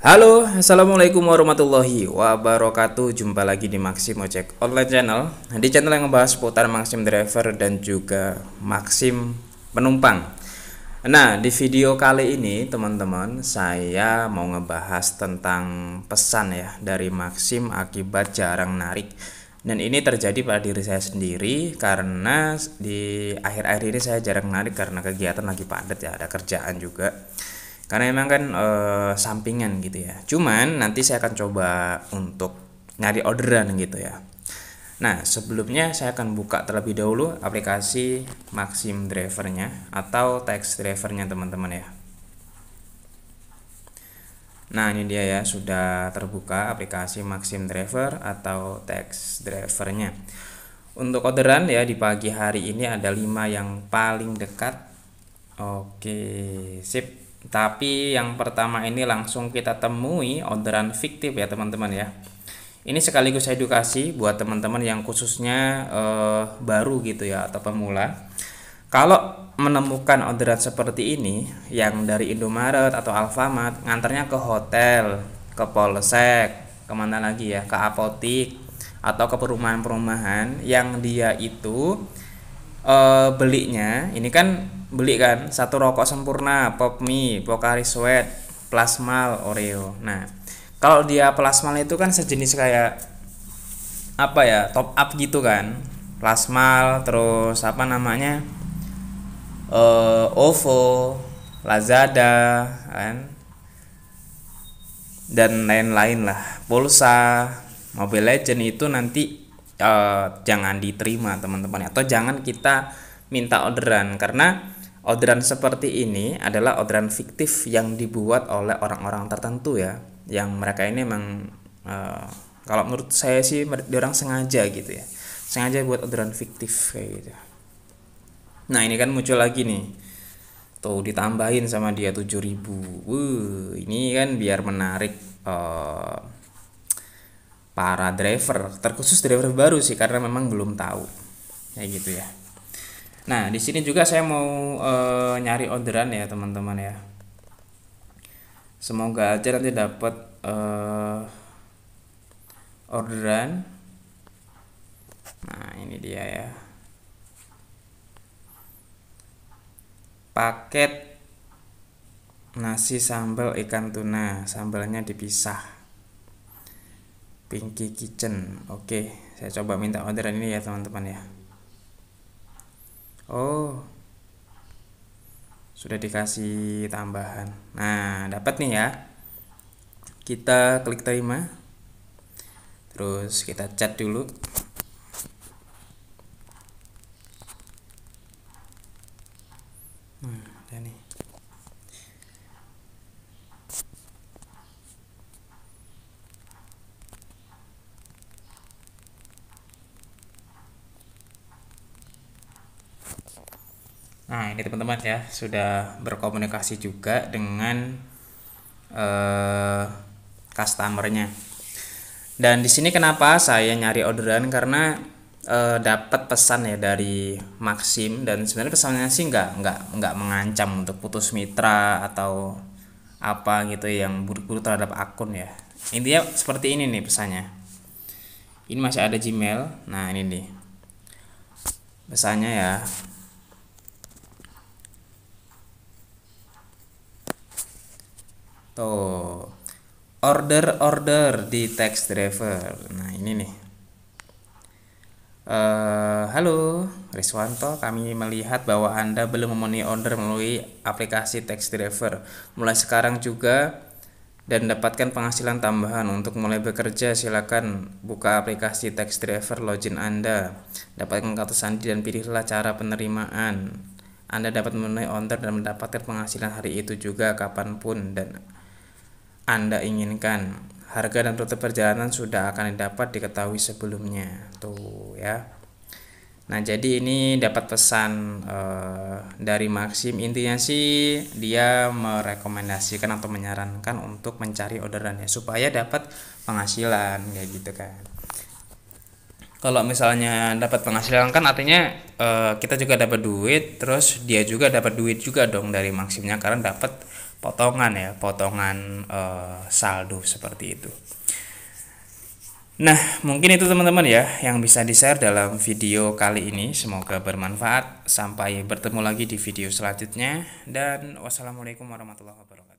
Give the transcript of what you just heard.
Halo, Assalamualaikum warahmatullahi wabarakatuh Jumpa lagi di Maxim Ojek Online Channel Di channel yang membahas seputar Maxim Driver dan juga Maxim Penumpang Nah, di video kali ini teman-teman Saya mau ngebahas tentang pesan ya Dari Maxim akibat jarang narik Dan ini terjadi pada diri saya sendiri Karena di akhir-akhir ini saya jarang narik Karena kegiatan lagi padat ya Ada kerjaan juga karena emang kan e, sampingan gitu ya cuman nanti saya akan coba untuk nyari orderan gitu ya nah sebelumnya saya akan buka terlebih dahulu aplikasi Maxim drivernya atau text drivernya teman-teman ya nah ini dia ya sudah terbuka aplikasi Maxim driver atau text drivernya untuk orderan ya di pagi hari ini ada 5 yang paling dekat oke sip tapi yang pertama ini langsung kita temui orderan fiktif ya teman-teman ya. Ini sekaligus edukasi buat teman-teman yang khususnya eh, baru gitu ya atau pemula. Kalau menemukan orderan seperti ini yang dari Indomaret atau Alfamart ngantarnya ke hotel, ke polsek, kemana lagi ya, ke apotik atau ke perumahan-perumahan yang dia itu eh, belinya ini kan beli kan satu rokok sempurna pop mie pokari sweat plasmal oreo nah kalau dia plasmal itu kan sejenis kayak apa ya top up gitu kan plasmal terus apa namanya uh, ovo lazada kan dan lain-lain lah pulsa mobile legend itu nanti uh, jangan diterima teman-teman atau jangan kita minta orderan karena Orderan seperti ini adalah orderan fiktif yang dibuat oleh orang-orang tertentu ya, yang mereka ini memang e, kalau menurut saya sih orang sengaja gitu ya, sengaja buat orderan fiktif kayak gitu. Nah ini kan muncul lagi nih, tuh ditambahin sama dia 7000 Wuh, ini kan biar menarik e, para driver, terkhusus driver baru sih karena memang belum tahu, kayak gitu ya. Nah, di sini juga saya mau e, nyari orderan ya, teman-teman ya. Semoga aja nanti dapat e, orderan. Nah, ini dia ya. Paket nasi sambal ikan tuna, sambalnya dipisah. Pinky Kitchen. Oke, saya coba minta orderan ini ya, teman-teman ya. Oh, sudah dikasih tambahan. Nah, dapat nih ya. Kita klik terima. Terus kita cat dulu. Nah, ini. Nah ini teman-teman ya sudah berkomunikasi juga dengan eh, customernya. Dan di sini kenapa saya nyari orderan karena eh, dapat pesan ya dari Maxim dan sebenarnya pesannya sih nggak nggak nggak mengancam untuk putus mitra atau apa gitu yang buruk-buruk terhadap akun ya. Intinya seperti ini nih pesannya ini masih ada Gmail nah ini nih pesannya ya Tuh. Order order di text driver. Nah, ini nih. Uh, halo, Riswanto. Kami melihat bahwa Anda belum memenuhi order melalui aplikasi text driver. Mulai sekarang juga dan dapatkan penghasilan tambahan untuk mulai bekerja silakan buka aplikasi text driver login Anda dapatkan kartu sandi dan pilihlah cara penerimaan Anda dapat memenuhi order dan mendapatkan penghasilan hari itu juga kapanpun dan anda inginkan. Harga dan rute perjalanan sudah akan dapat diketahui sebelumnya. Tuh ya. Nah, jadi ini dapat pesan uh, dari Maxim. Intinya sih dia merekomendasikan atau menyarankan untuk mencari orderan ya supaya dapat penghasilan kayak gitu kan. Kalau misalnya dapat penghasilan kan artinya uh, kita juga dapat duit, terus dia juga dapat duit juga dong dari Maximnya karena dapat potongan ya potongan uh, saldo seperti itu Nah, mungkin itu teman-teman ya yang bisa di-share dalam video kali ini. Semoga bermanfaat. Sampai bertemu lagi di video selanjutnya dan wassalamualaikum warahmatullahi wabarakatuh.